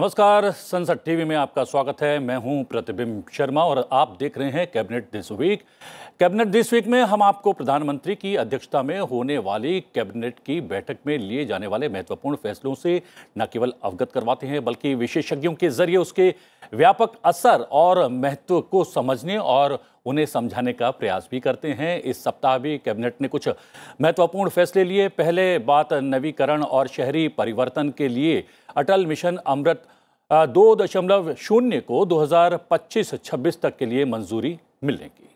नमस्कार संसद टीवी में आपका स्वागत है मैं हूं प्रतिबिंब शर्मा और आप देख रहे हैं cabinet this week cabinet this week में हम आपको प्रधानमंत्री की अध्यक्षता में होने वाली कैबिनेट की बैठक में लिए जाने वाले महत्वपूर्ण फैसलों से न केवल अवगत करवाते हैं बल्कि विशेषज्ञों के जरिए उसके व्यापक असर और महत्व को समझने और उन्हें समझाने का प्रयास भी करते हैं इस सप्ताह भी कैबिनेट ने कुछ महत्वपूर्ण फैसले लिए पहले बात नवीकरण और शहरी परिवर्तन के लिए अटल मिशन अमृत दो दशमलव शून्य को 2025-26 तक के लिए मंजूरी मिलेगी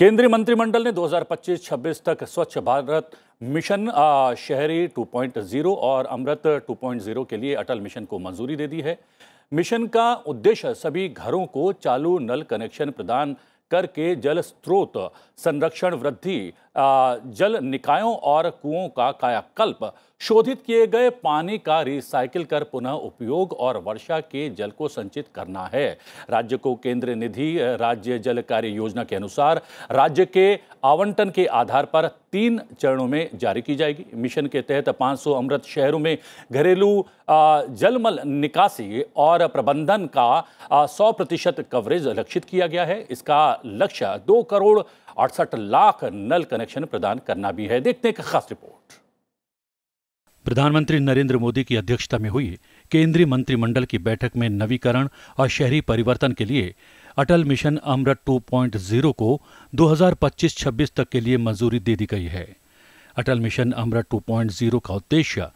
केंद्रीय मंत्रिमंडल ने 2025-26 तक स्वच्छ भारत मिशन शहरी 2.0 और अमृत 2.0 के लिए अटल मिशन को मंजूरी दे दी है मिशन का उद्देश्य सभी घरों को चालू नल कनेक्शन प्रदान करके जल स्रोत संरक्षण वृद्धि जल निकायों और कुओं का कायाकल्प शोधित किए गए पानी का रिसाइकिल कर पुनः उपयोग और वर्षा के जल को संचित करना है राज्य को केंद्रीय निधि राज्य जल कार्य योजना के अनुसार राज्य के आवंटन के आधार पर तीन चरणों में जारी की जाएगी मिशन के तहत 500 अमृत शहरों में घरेलू जलमल निकासी और प्रबंधन का 100 प्रतिशत कवरेज लक्षित किया गया है इसका लक्ष्य दो करोड़ अड़सठ लाख नल कनेक्शन कनेक्शन प्रदान करना भी है देखते हैं खास रिपोर्ट प्रधानमंत्री नरेंद्र मोदी की अध्यक्षता में हुई केंद्रीय मंत्रिमंडल की बैठक में नवीकरण और शहरी परिवर्तन के लिए अटल मिशन अमृत 2.0 को 2025-26 तक के लिए मंजूरी दे दी गई है अटल मिशन अमृत 2.0 का उद्देश्य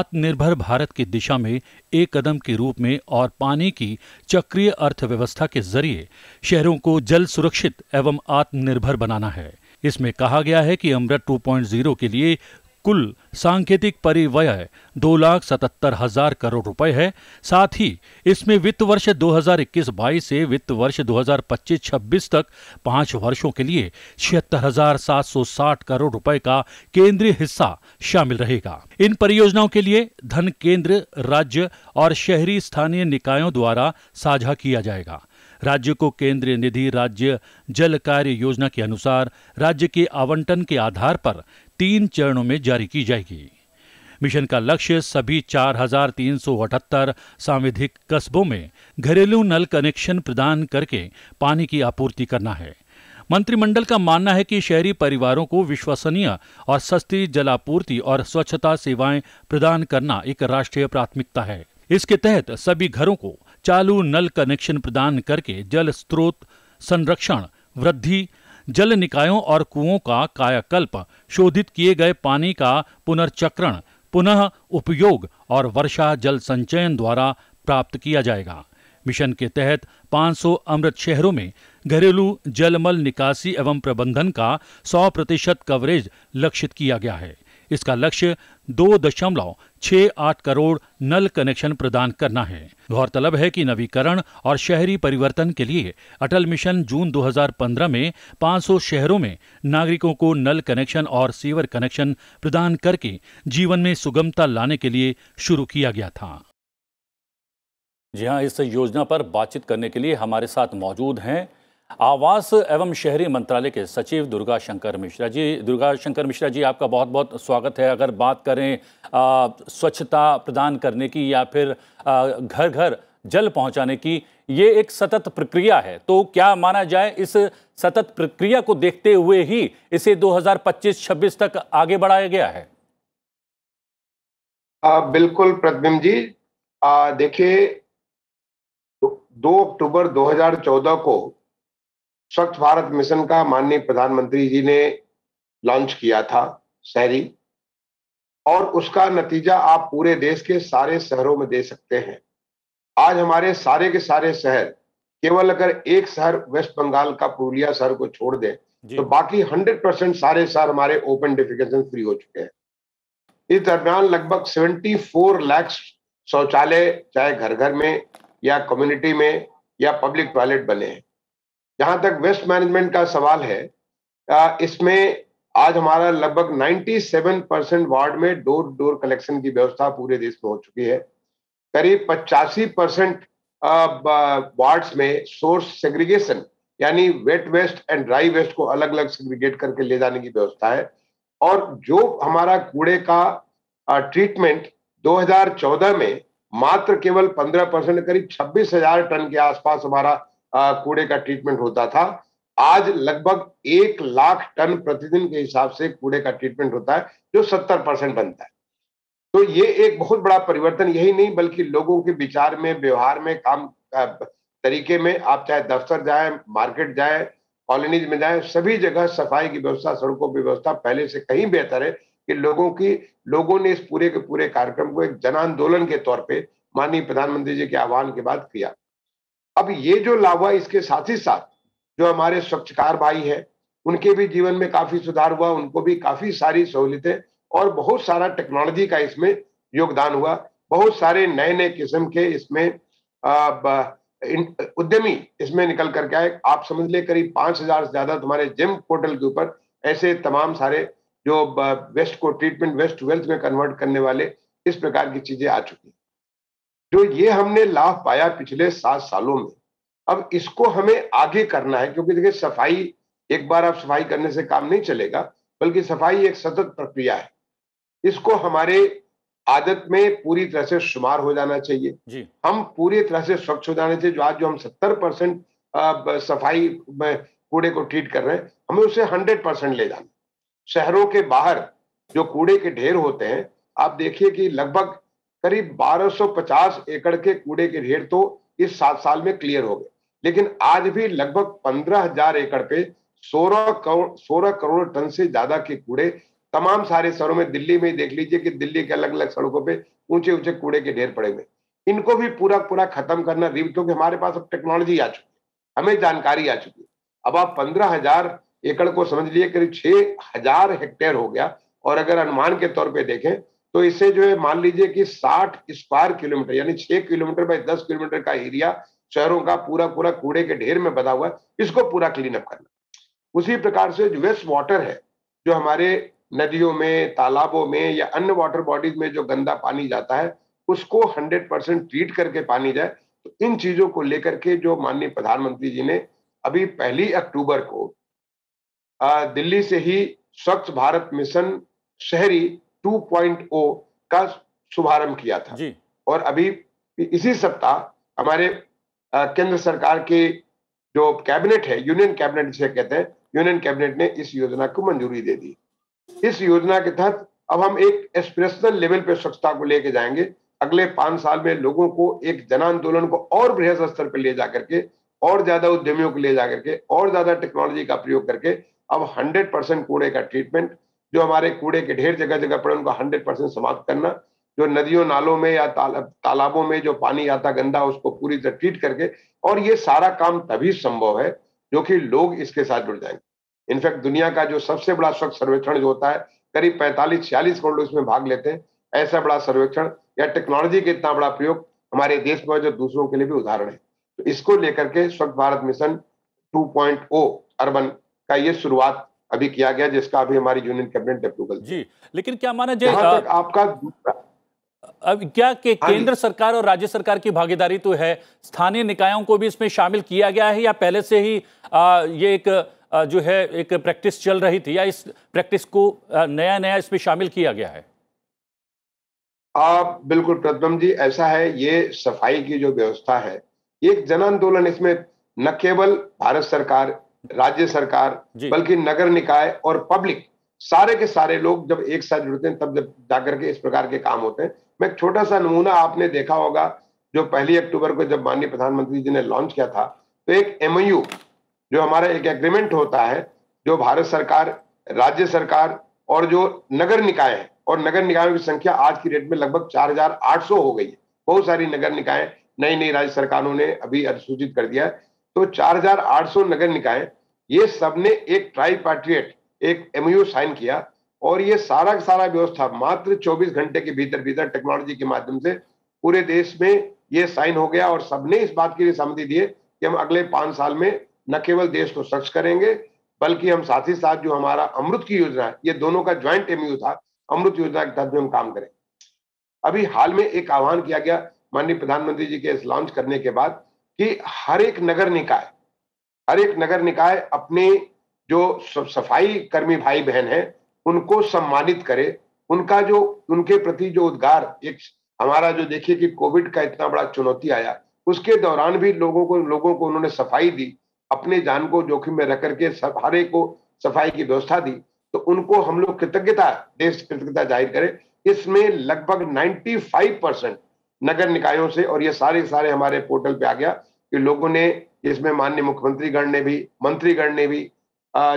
आत्मनिर्भर भारत की दिशा में एक कदम के रूप में और पानी की चक्रीय अर्थव्यवस्था के जरिए शहरों को जल सुरक्षित एवं आत्मनिर्भर बनाना है इसमें कहा गया है कि अमृत 2.0 के लिए कुल सांकेतिक परिवय दो लाख सतहत्तर हजार करोड़ रुपए है साथ ही इसमें वित्त वर्ष 2021-22 से वित्त वर्ष 2025-26 तक पांच वर्षों के लिए छिहत्तर हजार सात सौ साठ करोड़ रुपए का केंद्रीय हिस्सा शामिल रहेगा इन परियोजनाओं के लिए धन केंद्र राज्य और शहरी स्थानीय निकायों द्वारा साझा किया जाएगा राज्य को केंद्रीय निधि राज्य जल कार्य योजना के अनुसार राज्य के आवंटन के आधार पर तीन चरणों में जारी की जाएगी मिशन का लक्ष्य सभी अठहत्तर सांविधिक कस्बों में घरेलू नल कनेक्शन प्रदान करके पानी की आपूर्ति करना है मंत्रिमंडल का मानना है कि शहरी परिवारों को विश्वसनीय और सस्ती जलापूर्ति और स्वच्छता सेवाएं प्रदान करना एक राष्ट्रीय प्राथमिकता है इसके तहत सभी घरों को चालू नल कनेक्शन प्रदान करके जल स्रोत संरक्षण वृद्धि जल निकायों और कुओं का कायाकल्प शोधित किए गए पानी का पुनर्चक्रण पुनः उपयोग और वर्षा जल संचयन द्वारा प्राप्त किया जाएगा मिशन के तहत 500 अमृत शहरों में घरेलू जलमल निकासी एवं प्रबंधन का 100 प्रतिशत कवरेज लक्षित किया गया है इसका लक्ष्य दो दशमलव छह आठ करोड़ नल कनेक्शन प्रदान करना है गौरतलब है कि नवीकरण और शहरी परिवर्तन के लिए अटल मिशन जून 2015 में 500 शहरों में नागरिकों को नल कनेक्शन और सीवर कनेक्शन प्रदान करके जीवन में सुगमता लाने के लिए शुरू किया गया था जी हाँ इस योजना पर बातचीत करने के लिए हमारे साथ मौजूद हैं आवास एवं शहरी मंत्रालय के सचिव दुर्गा शंकर मिश्रा जी दुर्गा शंकर मिश्रा जी आपका बहुत बहुत स्वागत है अगर बात करें स्वच्छता प्रदान करने की या फिर आ, घर घर जल पहुंचाने की ये एक सतत प्रक्रिया है तो क्या माना जाए इस सतत प्रक्रिया को देखते हुए ही इसे 2025-26 तक आगे बढ़ाया गया है आ, बिल्कुल प्रतिबिंब जी देखिए दो अक्टूबर 2014 को स्वच्छ भारत मिशन का माननीय प्रधानमंत्री जी ने लॉन्च किया था शहरी और उसका नतीजा आप पूरे देश के सारे शहरों में दे सकते हैं आज हमारे सारे के सारे शहर केवल अगर एक शहर वेस्ट बंगाल का पुरुलिया शहर को छोड़ दें तो बाकी हंड्रेड परसेंट सारे शहर हमारे ओपन डिफिकेशन फ्री हो चुके हैं इस दरमियान लगभग सेवेंटी फोर लैख शौचालय चाहे घर घर में या कम्युनिटी में या पब्लिक टॉयलेट बने हैं जहां तक वेस्ट मैनेजमेंट का सवाल है इसमें आज हमारा लगभग 97 परसेंट वार्ड में डोर डोर कलेक्शन की व्यवस्था पूरे देश में हो चुकी है करीब पचासी परसेंट वार्ड्स में सोर्स सेग्रीगेशन यानी wet waste and dry waste को अलग अलग सेग्रीगेट करके ले जाने की व्यवस्था है और जो हमारा कूड़े का ट्रीटमेंट 2014 में मात्र केवल 15 परसेंट करीब छब्बीस टन के आसपास हमारा कूड़े का ट्रीटमेंट होता था आज लगभग एक लाख टन प्रतिदिन के हिसाब से कूड़े का ट्रीटमेंट होता है जो सत्तर परसेंट बनता है तो ये एक बहुत बड़ा परिवर्तन यही नहीं बल्कि लोगों के विचार में व्यवहार में काम तरीके में आप चाहे दफ्तर जाए मार्केट जाए कॉलोनीज में जाए सभी जगह सफाई की व्यवस्था सड़कों की व्यवस्था पहले से कहीं बेहतर है कि लोगों की लोगों ने इस पूरे के पूरे कार्यक्रम को एक जन आंदोलन के तौर पर माननीय प्रधानमंत्री जी के आह्वान के बाद किया अब ये जो लाभ हुआ इसके साथ ही साथ जो हमारे स्वच्छकार भाई है उनके भी जीवन में काफी सुधार हुआ उनको भी काफी सारी सहूलियतें और बहुत सारा टेक्नोलॉजी का इसमें योगदान हुआ बहुत सारे नए नए किस्म के इसमें उद्यमी इसमें निकल करके आए आप समझ ले करीब पांच हजार से ज्यादा तुम्हारे जिम पोर्टल के ऊपर ऐसे तमाम सारे जो वेस्ट को ट्रीटमेंट वेस्ट वेल्थ में कन्वर्ट करने वाले इस प्रकार की चीजें आ चुकी हैं जो तो ये हमने लाभ पाया पिछले सात सालों में अब इसको हमें आगे करना है क्योंकि देखिए सफाई एक बार आप सफाई करने से काम नहीं चलेगा बल्कि सफाई एक सतत प्रक्रिया है इसको हमारे आदत में पूरी तरह से शुमार हो जाना चाहिए जी। हम पूरी तरह से स्वच्छ हो जाने चाहिए जो आज जो हम सत्तर परसेंट सफाई कूड़े को ट्रीट कर रहे हैं हमें उसे हंड्रेड परसेंट ले जाना शहरों के बाहर जो कूड़े के ढेर होते हैं आप देखिए कि लगभग करीब 1250 एकड़ के कूड़े के ढेर तो इस सात साल में क्लियर हो गए लेकिन आज भी लगभग 15000 एकड़ पे 16 करोड़ 16 करोड़ टन से ज्यादा के कूड़े तमाम सारे शहरों में दिल्ली में देख लीजिए कि दिल्ली के अलग अलग सड़कों पे ऊंचे ऊंचे कूड़े के ढेर पड़े हुए इनको भी पूरा पूरा खत्म करना रिव क्योंकि हमारे पास अब टेक्नोलॉजी आ चुकी है हमें जानकारी आ चुकी है अब आप पंद्रह हजार एकड़ को समझ लिए करीब छह हजार हेक्टेयर हो गया और अगर अनुमान के तौर पर देखें तो इसे जो है मान लीजिए कि 60 स्क्वायर किलोमीटर यानी 6 किलोमीटर बाय 10 किलोमीटर का एरिया शहरों का पूरा पूरा कूड़े के ढेर में बदा हुआ है इसको पूरा क्लीन अप करना उसी प्रकार से जो वेस्ट वाटर है जो हमारे नदियों में तालाबों में या अन्य वाटर बॉडीज में जो गंदा पानी जाता है उसको 100 परसेंट ट्रीट करके पानी जाए तो इन चीजों को लेकर के जो माननीय प्रधानमंत्री जी ने अभी पहली अक्टूबर को दिल्ली से ही स्वच्छ भारत मिशन शहरी 2.0 का शुभारंभ किया था जी। और अभी इसी सप्ताह हमारे केंद्र सरकार के जो कैबिनेट है यूनियन कैबिनेट जिसे कहते हैं यूनियन कैबिनेट ने इस योजना को मंजूरी दे दी इस योजना के तहत अब हम एक एस्पिरेशनल लेवल पे स्वच्छता को लेके जाएंगे अगले पांच साल में लोगों को एक जन आंदोलन को और बृहद स्तर पर ले जाकर के और ज्यादा उद्यमियों को ले जाकर के और ज्यादा टेक्नोलॉजी का प्रयोग करके अब 100 परसेंट कूड़े का ट्रीटमेंट जो हमारे कूड़े के ढेर जगह जगह पड़े उनका हंड्रेड परसेंट समाप्त करना जो नदियों नालों में या तालाबों में जो पानी आता गंदा उसको पूरी तरह ट्रीट करके और ये सारा काम तभी संभव है जो कि लोग इसके साथ जुड़ जाएंगे इनफैक्ट दुनिया का जो सबसे बड़ा स्वच्छ सर्वेक्षण जो होता है करीब पैंतालीस छियालीस करोड़ लोग इसमें भाग लेते हैं ऐसा बड़ा सर्वेक्षण या टेक्नोलॉजी का इतना बड़ा प्रयोग हमारे देश में जो दूसरों के लिए भी उदाहरण है तो इसको लेकर के स्वच्छ भारत मिशन 2.0 अर्बन का ये शुरुआत अभी किया गया जिसका अभी हमारी यूनियन कैबिनेट अप्रूवल जी लेकिन क्या माना जाए आपका अब क्या के हाँ केंद्र सरकार और राज्य सरकार की भागीदारी तो है स्थानीय निकायों को भी इसमें शामिल किया गया है या पहले से ही आ, ये एक आ, जो है एक प्रैक्टिस चल रही थी या इस प्रैक्टिस को आ, नया नया इसमें शामिल किया गया है आप बिल्कुल प्रद्युम जी ऐसा है ये सफाई की जो व्यवस्था है एक जन आंदोलन इसमें न केवल भारत सरकार राज्य सरकार बल्कि नगर निकाय और पब्लिक सारे के सारे लोग जब एक साथ जुड़ते हैं तब जब जाकर के इस प्रकार के काम होते हैं मैं एक छोटा सा नमूना आपने देखा होगा जो पहली अक्टूबर को जब माननीय प्रधानमंत्री जी ने लॉन्च किया था तो एक एमओयू जो हमारा एक एग्रीमेंट होता है जो भारत सरकार राज्य सरकार और जो नगर निकाय है और नगर निकायों की संख्या आज की डेट में लगभग 4,800 हो गई है बहुत सारी नगर निकाय नई नई राज्य सरकारों ने अभी अधिसूचित कर दिया है तो 4,800 नगर निकाय ये सबने एक पार्टियट एक एमयू साइन किया और ये सारा का सारा व्यवस्था मात्र 24 घंटे के भीतर भीतर टेक्नोलॉजी के माध्यम से पूरे देश में ये साइन हो गया और सबने इस बात के लिए सहमति दी कि हम अगले पांच साल में न केवल देश को स्वच्छ करेंगे बल्कि हम साथ ही साथ जो हमारा अमृत की योजना है ये दोनों का ज्वाइंट एमयू था अमृत योजना के तहत हम काम करें अभी हाल में एक आह्वान किया गया माननीय प्रधानमंत्री जी के इस लॉन्च करने के बाद कि हर एक नगर निकाय हर एक नगर निकाय अपने जो सफाई कर्मी भाई बहन है उनको सम्मानित करे उनका जो उनके प्रति जो उद्गार एक हमारा जो देखिए कि कोविड का इतना बड़ा चुनौती आया उसके दौरान भी लोगों को लोगों को उन्होंने सफाई दी अपने जान को जोखिम में रख करके हर एक को सफाई की व्यवस्था दी तो उनको हम लोग कृतज्ञता देश कृतज्ञता जाहिर करें इसमें लगभग 95 परसेंट नगर निकायों से और ये सारे सारे हमारे पोर्टल पे आ गया कि लोगों ने इसमें माननीय मुख्यमंत्रीगण ने भी मंत्रीगण ने भी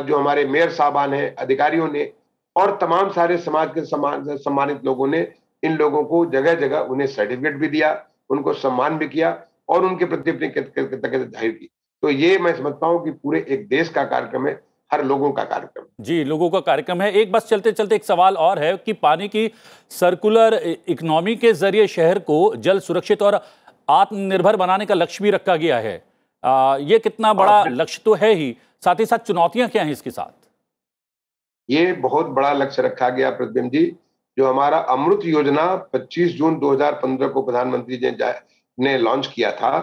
जो हमारे मेयर साहबान हैं अधिकारियों ने और तमाम सारे समाज के सम्मान सम्मानित लोगों ने इन लोगों को जगह जगह उन्हें सर्टिफिकेट भी दिया उनको सम्मान भी किया और उनके प्रति अपनी कृतज्ञता जाहिर की तो ये मैं समझता हूँ कि पूरे एक देश का कार्यक्रम है हर लोगों का कार्यक्रम जी लोगों का कार्यक्रम है एक बस चलते चलते एक सवाल और है कि पानी की सर्कुलर इकोनॉमी e- के जरिए शहर को जल सुरक्षित और आत्मनिर्भर बनाने का लक्ष्य भी रखा गया है आ, ये कितना हाँ, बड़ा लक्ष्य तो है ही साथ ही साथ चुनौतियां क्या हैं इसके साथ ये बहुत बड़ा लक्ष्य रखा गया प्रद्युम जी जो हमारा अमृत योजना 25 जून 2015 को प्रधानमंत्री जी ने लॉन्च किया था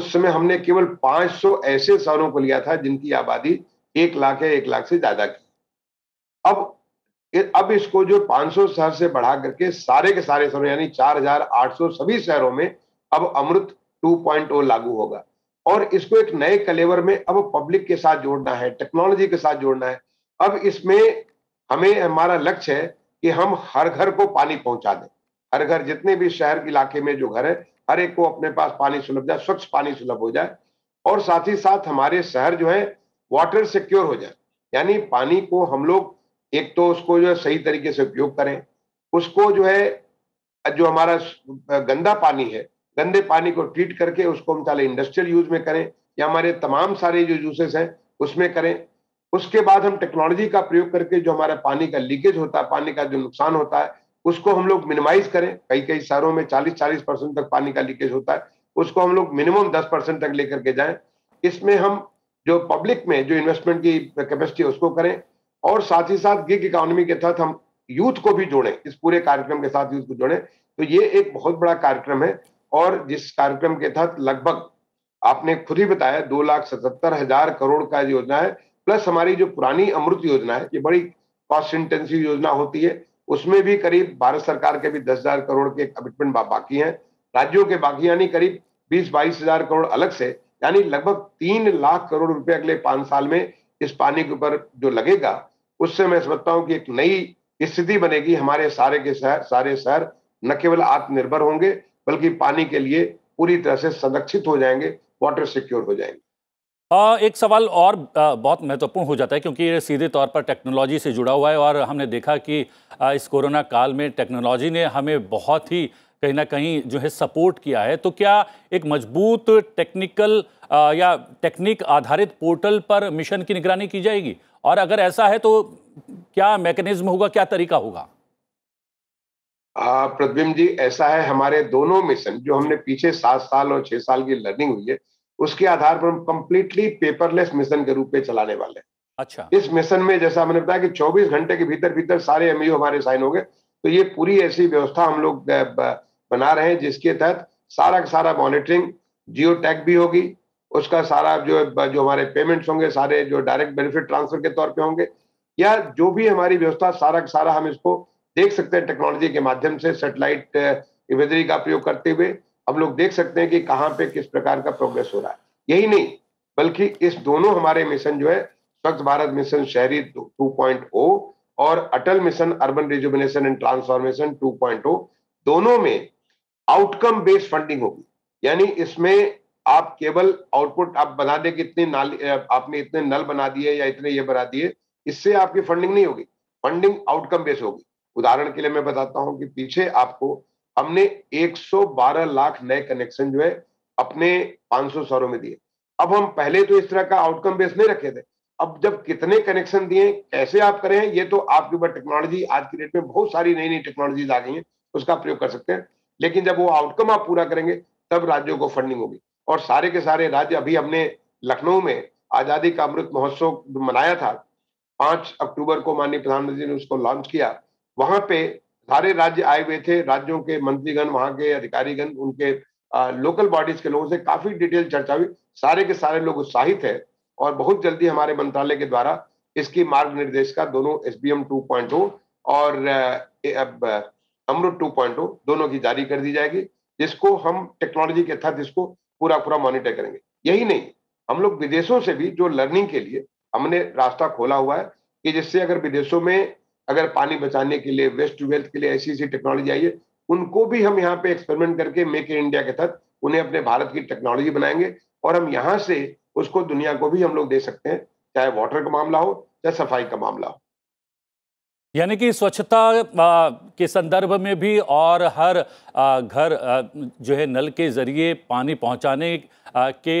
उस समय हमने केवल 500 ऐसे शहरों को लिया था जिनकी आबादी एक लाख या एक लाख से ज्यादा की अब अब इसको जो 500 शहर से बढ़ा करके सारे के सारे शहरों यानी 4,800 सभी शहरों में अब अमृत 2.0 लागू होगा और इसको एक नए कलेवर में अब पब्लिक के साथ जोड़ना है टेक्नोलॉजी के साथ जोड़ना है अब इसमें हमें हमारा लक्ष्य है कि हम हर घर को पानी पहुंचा दें हर घर जितने भी शहर के इलाके में जो घर है हर एक को अपने पास पानी सुलभ जाए स्वच्छ पानी सुलभ हो जाए और साथ ही साथ हमारे शहर जो है वाटर सिक्योर हो जाए यानी पानी को हम लोग एक तो उसको जो है सही तरीके से उपयोग करें उसको जो है जो हमारा गंदा पानी है गंदे पानी को ट्रीट करके उसको हम चाहे इंडस्ट्रियल यूज में करें या हमारे तमाम सारे जो यूसेस हैं उसमें करें उसके बाद हम टेक्नोलॉजी का प्रयोग करके जो हमारा पानी का लीकेज होता है पानी का जो नुकसान होता है उसको हम लोग मिनिमाइज करें कई कई शहरों में 40-40 परसेंट तक पानी का लीकेज होता है उसको हम लोग मिनिमम 10 परसेंट तक लेकर के जाएं इसमें हम जो पब्लिक में जो इन्वेस्टमेंट की कैपेसिटी है उसको करें और साथ ही साथ गिग इकोनॉमी के तहत हम यूथ को भी जोड़ें इस पूरे कार्यक्रम के साथ यूथ को जोड़ें तो ये एक बहुत बड़ा कार्यक्रम है और जिस कार्यक्रम के तहत लगभग आपने खुद ही बताया दो लाख सतहत्तर हजार करोड़ का योजना है प्लस हमारी जो पुरानी अमृत योजना है ये बड़ी कॉस्ट इंटेंसिव योजना होती है उसमें भी करीब भारत सरकार के भी दस हजार करोड़ के कमिटमेंट बाकी हैं राज्यों के बाकी यानी करीब बीस बाईस हजार करोड़ अलग से यानी लगभग तीन लाख करोड़ रुपए अगले पांच साल में इस पानी के ऊपर जो लगेगा उससे मैं समझता हूं कि एक नई स्थिति बनेगी हमारे सारे के शहर सारे शहर न केवल आत्मनिर्भर होंगे बल्कि पानी के लिए पूरी तरह से संरक्षित हो जाएंगे वाटर सिक्योर हो जाएंगे आ, एक सवाल और आ, बहुत महत्वपूर्ण हो जाता है क्योंकि ये सीधे तौर पर टेक्नोलॉजी से जुड़ा हुआ है और हमने देखा कि आ, इस कोरोना काल में टेक्नोलॉजी ने हमें बहुत ही कहीं ना कहीं जो है सपोर्ट किया है तो क्या एक मजबूत टेक्निकल या टेक्निक आधारित पोर्टल पर मिशन की निगरानी की जाएगी और अगर ऐसा है तो क्या मैकेनिज्म होगा क्या तरीका होगा प्रतिबिंब जी ऐसा है हमारे दोनों मिशन जो हमने पीछे सात साल और छह साल की लर्निंग हुई है उसके आधार पर हम कंप्लीटली पेपरलेस मिशन के रूप में चलाने वाले हैं अच्छा इस मिशन में जैसा हमने बताया कि 24 घंटे के भीतर भीतर सारे एमयू e हमारे साइन हो गए तो ये पूरी ऐसी व्यवस्था हम लोग बना रहे हैं जिसके तहत सारा का सारा मॉनिटरिंग जियो टैग भी होगी उसका सारा जो जो हमारे पेमेंट्स होंगे सारे जो डायरेक्ट बेनिफिट ट्रांसफर के तौर पे होंगे या जो भी हमारी व्यवस्था सारा का सारा हम इसको देख सकते हैं टेक्नोलॉजी के माध्यम से सेटेलाइट इमेजरी uh, का प्रयोग करते हुए हम लोग देख सकते हैं कि कहाँ पे किस प्रकार का प्रोग्रेस हो रहा है यही नहीं बल्कि इस दोनों हमारे मिशन जो है स्वच्छ भारत मिशन शहरी 2.0 और Atal mission urban rejuvenation and transformation 2.0 दोनों में आउटकम बेस्ड फंडिंग होगी यानी इसमें आप केवल आउटपुट आप बना दे कि इतने नाल आपने इतने नल बना दिए या इतने ये बना दिए इससे आपकी फंडिंग नहीं होगी फंडिंग आउटकम बेस होगी उदाहरण के लिए मैं बताता हूं कि पीछे आपको हमने 112 लाख नए कनेक्शन जो है अपने 500 शहरों में दिए अब हम पहले तो इस तरह का आउटकम बेस नहीं रखे थे अब जब कितने कनेक्शन दिए कैसे आप करें ये तो आपके ऊपर टेक्नोलॉजी आज की डेट में बहुत सारी नई नई टेक्नोलॉजीज आ गई है उसका प्रयोग कर सकते हैं लेकिन जब वो आउटकम आप पूरा करेंगे तब राज्यों को फंडिंग होगी और सारे के सारे राज्य अभी हमने लखनऊ में आजादी का अमृत महोत्सव मनाया था पांच अक्टूबर को माननीय प्रधानमंत्री ने उसको लॉन्च किया वहां पे सारे राज्य आए हुए थे राज्यों के मंत्रीगण वहां के अधिकारीगण उनके आ, लोकल बॉडीज के लोगों से काफी डिटेल चर्चा हुई सारे के सारे लोग उत्साहित है और बहुत जल्दी हमारे मंत्रालय के द्वारा इसकी मार्ग निर्देश का दोनों S B M two point और पॉइंट 2.0 दोनों की जारी कर दी जाएगी जिसको हम टेक्नोलॉजी के तहत इसको पूरा पूरा मॉनिटर करेंगे यही नहीं हम लोग विदेशों से भी जो लर्निंग के लिए हमने रास्ता खोला हुआ है कि जिससे अगर विदेशों में अगर पानी बचाने के लिए वेस्ट टू वेल्थ के लिए ऐसी ऐसी टेक्नोलॉजी आई है उनको भी हम यहाँ पे एक्सपेरिमेंट करके मेक इन इंडिया के तहत उन्हें अपने भारत की टेक्नोलॉजी बनाएंगे और हम यहाँ से उसको दुनिया को भी हम लोग दे सकते हैं चाहे वाटर का मामला हो चाहे सफाई का मामला हो यानी कि स्वच्छता के संदर्भ में भी और हर घर जो है नल के ज़रिए पानी पहुंचाने के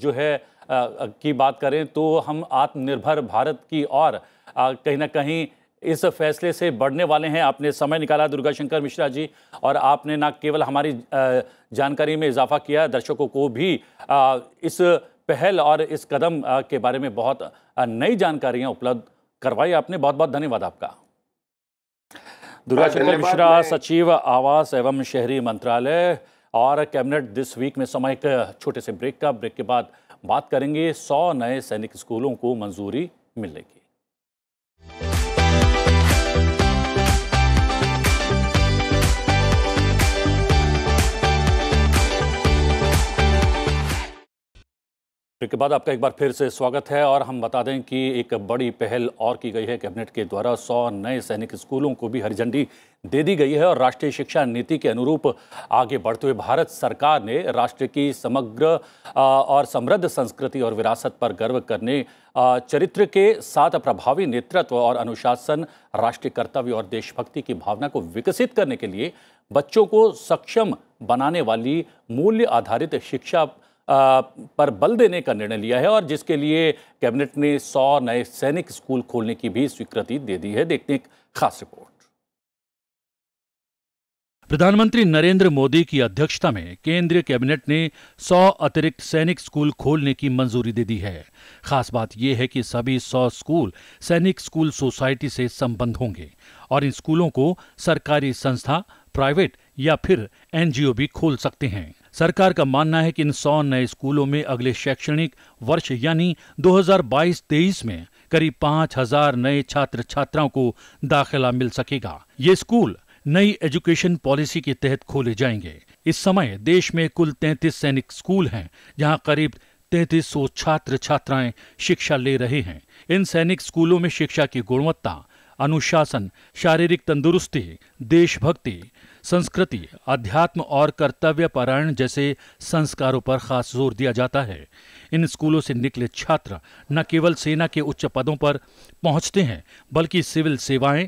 जो है की बात करें तो हम आत्मनिर्भर भारत की और कहीं ना कहीं इस फैसले से बढ़ने वाले हैं आपने समय निकाला दुर्गा शंकर मिश्रा जी और आपने ना केवल हमारी जानकारी में इजाफा किया दर्शकों को भी इस पहल और इस कदम के बारे में बहुत नई जानकारियाँ उपलब्ध करवाई आपने बहुत बहुत धन्यवाद आपका दुर्गा हाँ, मिश्रा सचिव आवास एवं शहरी मंत्रालय और कैबिनेट दिस वीक में समय एक छोटे से ब्रेक का ब्रेक के बाद बात करेंगे सौ नए सैनिक स्कूलों को मंजूरी मिलेगी ब्रेक के बाद आपका एक बार फिर से स्वागत है और हम बता दें कि एक बड़ी पहल और की गई है कैबिनेट के द्वारा 100 नए सैनिक स्कूलों को भी हरी झंडी दे दी गई है और राष्ट्रीय शिक्षा नीति के अनुरूप आगे बढ़ते हुए भारत सरकार ने राष्ट्र की समग्र और समृद्ध संस्कृति और विरासत पर गर्व करने चरित्र के साथ प्रभावी नेतृत्व और अनुशासन राष्ट्रीय कर्तव्य और देशभक्ति की भावना को विकसित करने के लिए बच्चों को सक्षम बनाने वाली मूल्य आधारित शिक्षा पर बल देने का निर्णय लिया है और जिसके लिए कैबिनेट ने 100 नए सैनिक स्कूल खोलने की भी स्वीकृति दे दी है देखते एक खास रिपोर्ट प्रधानमंत्री नरेंद्र मोदी की अध्यक्षता में केंद्रीय कैबिनेट ने 100 अतिरिक्त सैनिक स्कूल खोलने की मंजूरी दे दी है खास बात यह है कि सभी 100 स्कूल सैनिक स्कूल सोसाइटी से संबंध होंगे और इन स्कूलों को सरकारी संस्था प्राइवेट या फिर एनजीओ भी खोल सकते हैं सरकार का मानना है कि इन सौ नए स्कूलों में अगले शैक्षणिक वर्ष यानी 2022-23 में करीब पांच हजार नए छात्र छात्राओं को दाखिला मिल सकेगा ये स्कूल नई एजुकेशन पॉलिसी के तहत खोले जाएंगे इस समय देश में कुल 33 सैनिक स्कूल हैं जहां करीब तैतीस सौ छात्र छात्राएं शिक्षा ले रहे हैं इन सैनिक स्कूलों में शिक्षा की गुणवत्ता अनुशासन शारीरिक तंदुरुस्ती देशभक्ति संस्कृति अध्यात्म और कर्तव्य परायण जैसे संस्कारों पर खास जोर दिया जाता है इन स्कूलों से निकले छात्र न केवल सेना के उच्च पदों पर पहुंचते हैं बल्कि सिविल सेवाएं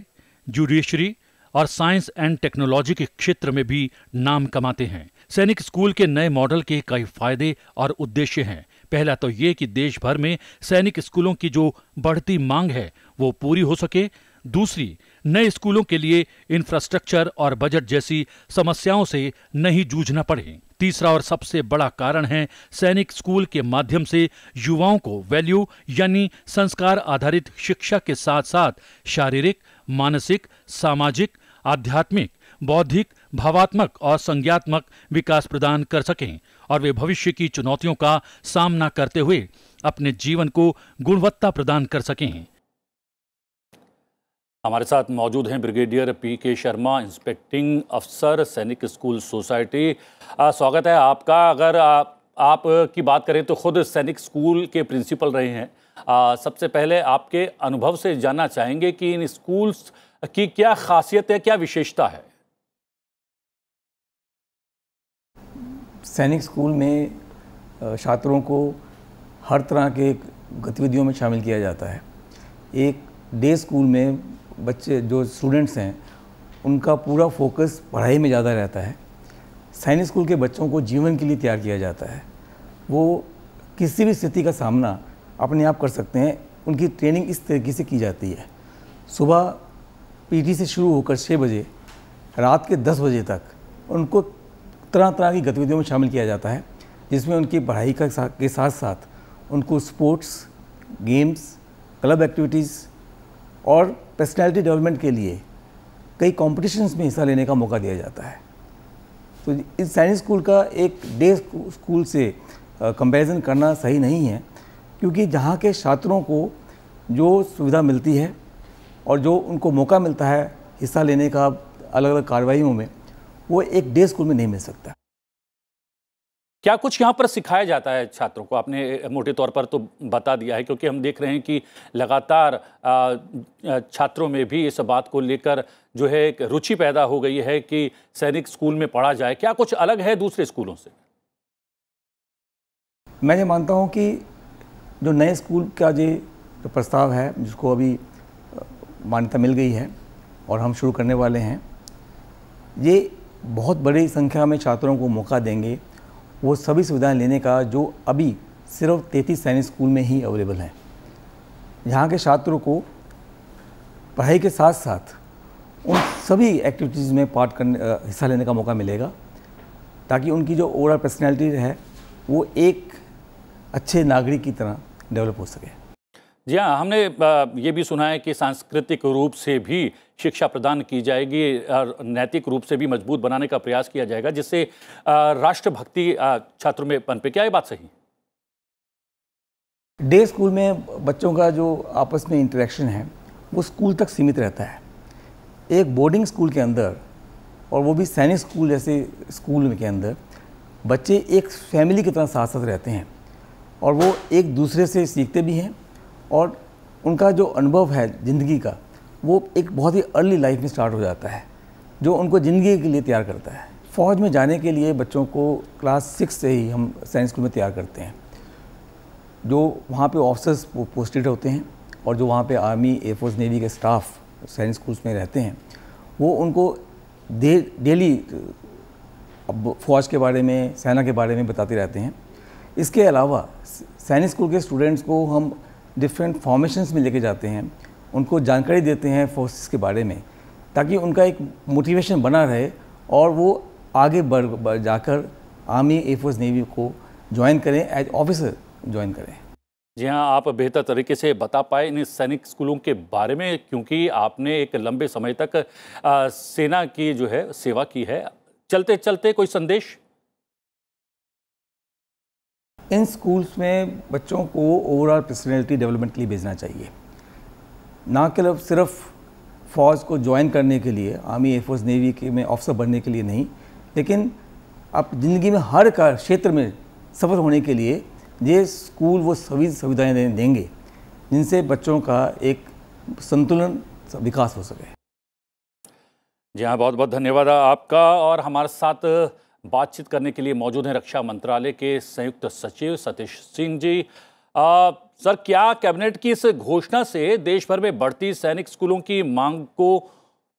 जुडिशरी और साइंस एंड टेक्नोलॉजी के क्षेत्र में भी नाम कमाते हैं सैनिक स्कूल के नए मॉडल के कई फायदे और उद्देश्य हैं पहला तो ये कि देश भर में सैनिक स्कूलों की जो बढ़ती मांग है वो पूरी हो सके दूसरी नए स्कूलों के लिए इंफ्रास्ट्रक्चर और बजट जैसी समस्याओं से नहीं जूझना पड़े तीसरा और सबसे बड़ा कारण है सैनिक स्कूल के माध्यम से युवाओं को वैल्यू यानी संस्कार आधारित शिक्षा के साथ साथ शारीरिक मानसिक सामाजिक आध्यात्मिक बौद्धिक भावात्मक और संज्ञात्मक विकास प्रदान कर सकें और वे भविष्य की चुनौतियों का सामना करते हुए अपने जीवन को गुणवत्ता प्रदान कर सकें हमारे साथ मौजूद हैं ब्रिगेडियर पी के शर्मा इंस्पेक्टिंग अफसर सैनिक स्कूल सोसाइटी स्वागत है आपका अगर आप आप की बात करें तो खुद सैनिक स्कूल के प्रिंसिपल रहे हैं आ, सबसे पहले आपके अनुभव से जानना चाहेंगे कि इन स्कूल्स की क्या खासियत है क्या विशेषता है सैनिक स्कूल में छात्रों को हर तरह के गतिविधियों में शामिल किया जाता है एक डे स्कूल में बच्चे जो स्टूडेंट्स हैं उनका पूरा फोकस पढ़ाई में ज़्यादा रहता है साइंस स्कूल के बच्चों को जीवन के लिए तैयार किया जाता है वो किसी भी स्थिति का सामना अपने आप कर सकते हैं उनकी ट्रेनिंग इस तरीके से की जाती है सुबह पीटी से शुरू होकर छः बजे रात के दस बजे तक उनको तरह तरह की गतिविधियों में शामिल किया जाता है जिसमें उनकी पढ़ाई का के साथ साथ उनको स्पोर्ट्स गेम्स क्लब एक्टिविटीज़ और पर्सनैलिटी डेवलपमेंट के लिए कई कॉम्पिटिशन्स में हिस्सा लेने का मौका दिया जाता है तो इस साइंस स्कूल का एक डे स्कूल से कंपैरिजन करना सही नहीं है क्योंकि जहाँ के छात्रों को जो सुविधा मिलती है और जो उनको मौका मिलता है हिस्सा लेने का अलग अलग कार्रवाइयों में वो एक डे स्कूल में नहीं मिल सकता क्या कुछ यहाँ पर सिखाया जाता है छात्रों को आपने मोटे तौर पर तो बता दिया है क्योंकि हम देख रहे हैं कि लगातार छात्रों में भी इस बात को लेकर जो है एक रुचि पैदा हो गई है कि सैनिक स्कूल में पढ़ा जाए क्या कुछ अलग है दूसरे स्कूलों से मैं ये मानता हूँ कि जो नए स्कूल का जो जो प्रस्ताव है जिसको अभी मान्यता मिल गई है और हम शुरू करने वाले हैं ये बहुत बड़ी संख्या में छात्रों को मौका देंगे वो सभी सुविधाएं लेने का जो अभी सिर्फ तैतीस सैनिक स्कूल में ही अवेलेबल हैं यहाँ के छात्रों को पढ़ाई के साथ साथ उन सभी एक्टिविटीज़ में पार्ट करने हिस्सा लेने का मौका मिलेगा ताकि उनकी जो ओवरऑल पर्सनैलिटी है वो एक अच्छे नागरिक की तरह डेवलप हो सके जी हाँ हमने ये भी सुना है कि सांस्कृतिक रूप से भी शिक्षा प्रदान की जाएगी और नैतिक रूप से भी मजबूत बनाने का प्रयास किया जाएगा जिससे राष्ट्रभक्ति छात्र में पनपे क्या ये बात सही डे स्कूल में बच्चों का जो आपस में इंटरेक्शन है वो स्कूल तक सीमित रहता है एक बोर्डिंग स्कूल के अंदर और वो भी सैनिक स्कूल जैसे स्कूल के अंदर बच्चे एक फैमिली की तरह साथ साथ रहते हैं और वो एक दूसरे से सीखते भी हैं और उनका जो अनुभव है ज़िंदगी का वो एक बहुत ही अर्ली लाइफ में स्टार्ट हो जाता है जो उनको ज़िंदगी के लिए तैयार करता है फ़ौज में जाने के लिए बच्चों को क्लास सिक्स से ही हम साइंस स्कूल में तैयार करते हैं जो वहाँ पे ऑफिसर्स पोस्टेड होते हैं और जो वहाँ पे आर्मी एयरफोर्स नेवी के स्टाफ साइंस स्कूल्स में रहते हैं वो उनको डेली अब फौज के बारे में सेना के बारे में बताते रहते हैं इसके अलावा सैनिक स्कूल के स्टूडेंट्स को हम डिफरेंट फॉर्मेशंस में लेके जाते हैं उनको जानकारी देते हैं फोर्सेस के बारे में ताकि उनका एक मोटिवेशन बना रहे और वो आगे बढ़, बढ़ जाकर आर्मी एयरफोर्स नेवी को ज्वाइन करें एज ऑफिसर ज्वाइन करें जी हाँ आप बेहतर तरीके से बता पाए इन सैनिक स्कूलों के बारे में क्योंकि आपने एक लंबे समय तक आ, सेना की जो है सेवा की है चलते चलते कोई संदेश इन स्कूल्स में बच्चों को ओवरऑल पर्सनैलिटी डेवलपमेंट के लिए भेजना चाहिए ना कि सिर्फ फौज को ज्वाइन करने के लिए आर्मी एयरफोर्स नेवी के में ऑफिसर बनने के लिए नहीं लेकिन आप ज़िंदगी में हर कार क्षेत्र में सफल होने के लिए ये स्कूल वो सभी सुविधाएँ देंगे जिनसे बच्चों का एक संतुलन विकास हो सके जी हाँ बहुत बहुत धन्यवाद आपका और हमारे साथ बातचीत करने के लिए मौजूद हैं रक्षा मंत्रालय के संयुक्त सचिव सतीश सिंह जी आ, सर क्या कैबिनेट की इस घोषणा से देश भर में बढ़ती सैनिक स्कूलों की मांग को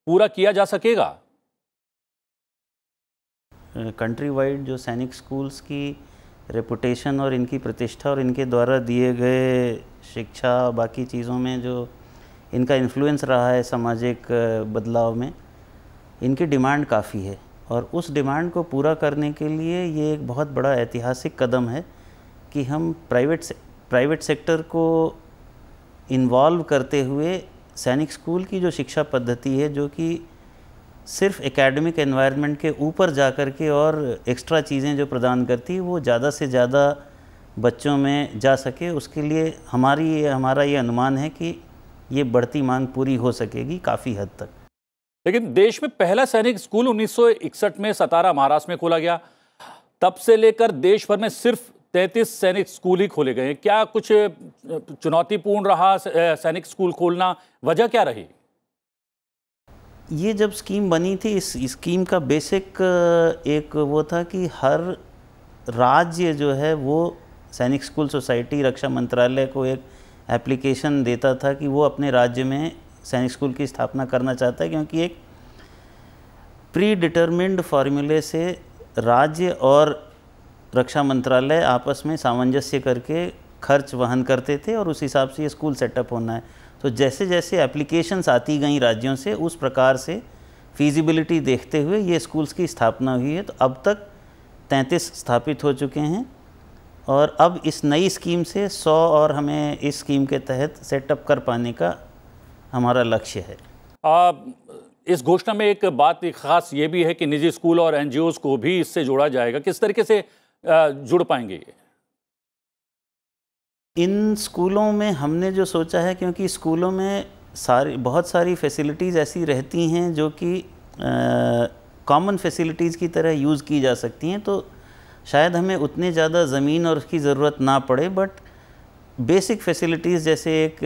पूरा किया जा सकेगा कंट्री वाइड जो सैनिक स्कूल्स की रेपुटेशन और इनकी प्रतिष्ठा और इनके द्वारा दिए गए शिक्षा बाकी चीज़ों में जो इनका इन्फ्लुएंस रहा है सामाजिक बदलाव में इनकी डिमांड काफ़ी है और उस डिमांड को पूरा करने के लिए ये एक बहुत बड़ा ऐतिहासिक कदम है कि हम प्राइवेट से, प्राइवेट सेक्टर को इन्वॉल्व करते हुए सैनिक स्कूल की जो शिक्षा पद्धति है जो कि सिर्फ एकेडमिक एनवायरनमेंट के ऊपर जा कर के और एक्स्ट्रा चीज़ें जो प्रदान करती है वो ज़्यादा से ज़्यादा बच्चों में जा सके उसके लिए हमारी हमारा ये अनुमान है कि ये बढ़ती मांग पूरी हो सकेगी काफ़ी हद तक लेकिन देश में पहला सैनिक स्कूल 1961 में सतारा महाराष्ट्र में खोला गया तब से लेकर देश भर में सिर्फ 33 सैनिक स्कूल ही खोले गए क्या कुछ चुनौतीपूर्ण रहा सैनिक स्कूल खोलना वजह क्या रही ये जब स्कीम बनी थी इस स्कीम का बेसिक एक वो था कि हर राज्य जो है वो सैनिक स्कूल सोसाइटी रक्षा मंत्रालय को एक एप्लीकेशन देता था कि वो अपने राज्य में सैनिक स्कूल की स्थापना करना चाहता है क्योंकि एक प्री डिटर्मिंड फार्मूले से राज्य और रक्षा मंत्रालय आपस में सामंजस्य करके खर्च वहन करते थे और उस हिसाब से ये स्कूल सेटअप होना है तो जैसे जैसे एप्लीकेशंस आती गई राज्यों से उस प्रकार से फिजिबिलिटी देखते हुए ये स्कूल्स की स्थापना हुई है तो अब तक 33 स्थापित हो चुके हैं और अब इस नई स्कीम से 100 और हमें इस स्कीम के तहत सेटअप कर पाने का हमारा लक्ष्य है आ, इस घोषणा में एक बात खास ये भी है कि निजी स्कूल और एन को भी इससे जोड़ा जाएगा किस तरीके से जुड़ पाएंगे ये इन स्कूलों में हमने जो सोचा है क्योंकि स्कूलों में सारी बहुत सारी फैसिलिटीज़ ऐसी रहती हैं जो कि कॉमन फैसिलिटीज़ की तरह यूज़ की जा सकती हैं तो शायद हमें उतने ज़्यादा ज़मीन और उसकी ज़रूरत ना पड़े बट बेसिक फैसिलिटीज़ जैसे एक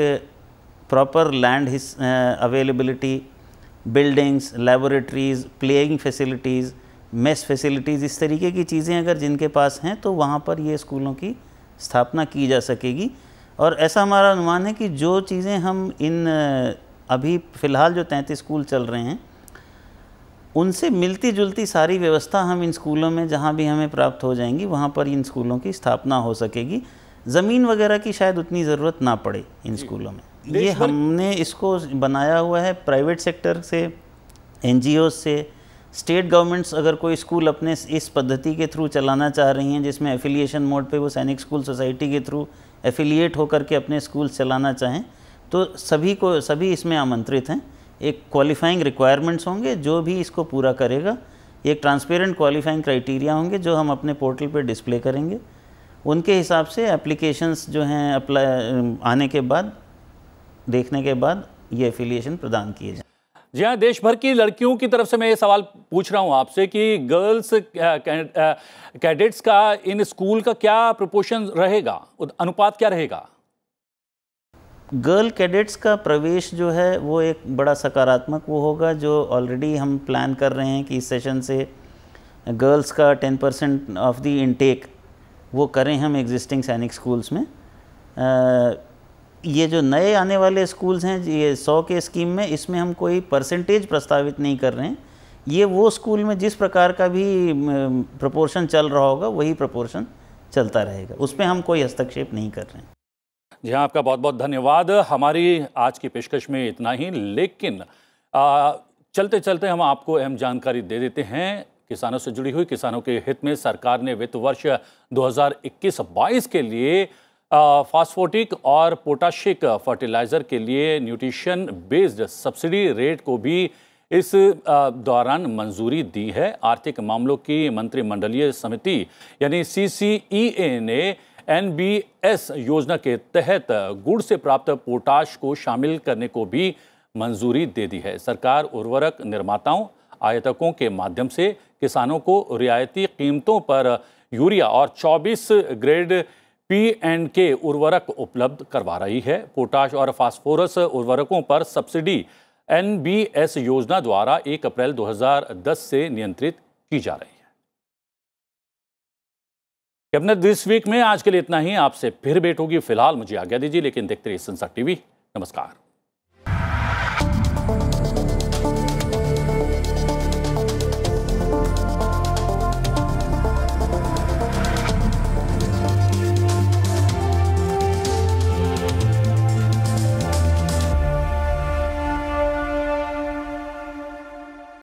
proper land his, uh, availability, buildings, laboratories, playing facilities, mess facilities इस तरीके की चीज़ें अगर जिनके पास हैं तो वहाँ पर ये स्कूलों की स्थापना की जा सकेगी और ऐसा हमारा अनुमान है कि जो चीज़ें हम इन uh, अभी फ़िलहाल जो तैंतीस स्कूल चल रहे हैं उनसे मिलती जुलती सारी व्यवस्था हम इन स्कूलों में जहाँ भी हमें प्राप्त हो जाएंगी वहाँ पर इन स्कूलों की स्थापना हो सकेगी ज़मीन वगैरह की शायद उतनी ज़रूरत ना पड़े इन स्कूलों में ये हमने इसको बनाया हुआ है प्राइवेट सेक्टर से एन से स्टेट गवर्नमेंट्स अगर कोई स्कूल अपने इस पद्धति के थ्रू चलाना चाह रही हैं जिसमें एफिलिएशन मोड पे वो सैनिक स्कूल सोसाइटी के थ्रू एफिलिएट होकर के अपने स्कूल चलाना चाहें तो सभी को सभी इसमें आमंत्रित हैं एक क्वालिफाइंग रिक्वायरमेंट्स होंगे जो भी इसको पूरा करेगा एक ट्रांसपेरेंट क्वालिफाइंग क्राइटेरिया होंगे जो हम अपने पोर्टल पर डिस्प्ले करेंगे उनके हिसाब से एप्लीकेशंस जो हैं अप्लाई आने के बाद देखने के बाद ये एफिलिएशन प्रदान किए जाए जी हाँ देश भर की लड़कियों की तरफ से मैं ये सवाल पूछ रहा हूँ आपसे कि गर्ल्स कैडेट्स का इन स्कूल का क्या प्रोपोर्शन रहेगा अनुपात क्या रहेगा गर्ल कैडेट्स का प्रवेश जो है वो एक बड़ा सकारात्मक वो होगा जो ऑलरेडी हम प्लान कर रहे हैं कि इस सेशन से गर्ल्स का ten percent of the intake वो करें हम एग्जिस्टिंग सैनिक स्कूल्स में आ, ये जो नए आने वाले स्कूल्स हैं ये सौ के स्कीम में इसमें हम कोई परसेंटेज प्रस्तावित नहीं कर रहे हैं ये वो स्कूल में जिस प्रकार का भी प्रपोर्शन चल रहा होगा वही प्रपोर्शन चलता रहेगा उसमें हम कोई हस्तक्षेप नहीं कर रहे हैं जी हाँ आपका बहुत बहुत धन्यवाद हमारी आज की पेशकश में इतना ही लेकिन आ, चलते चलते हम आपको अहम जानकारी दे देते हैं किसानों से जुड़ी हुई किसानों के हित में सरकार ने वित्त वर्ष 2021-22 के लिए फास्फोटिक और पोटाशिक फर्टिलाइज़र के लिए न्यूट्रिशन बेस्ड सब्सिडी रेट को भी इस दौरान मंजूरी दी है आर्थिक मामलों की मंत्रिमंडलीय समिति यानी सीसीईए e ने एनबीएस योजना के तहत गुड़ से प्राप्त पोटाश को शामिल करने को भी मंजूरी दे दी है सरकार उर्वरक निर्माताओं आयतकों के माध्यम से किसानों को रियायती कीमतों पर यूरिया और 24 ग्रेड पी एंड के उर्वरक उपलब्ध करवा रही है पोटाश और फास्फोरस उर्वरकों पर सब्सिडी एस योजना द्वारा 1 अप्रैल 2010 से नियंत्रित की जा रही है कैबिनेट दिस वीक में आज के लिए इतना ही आपसे फिर भेंट होगी फिलहाल मुझे आज्ञा दीजिए लेकिन देखते रहिए संसद टीवी नमस्कार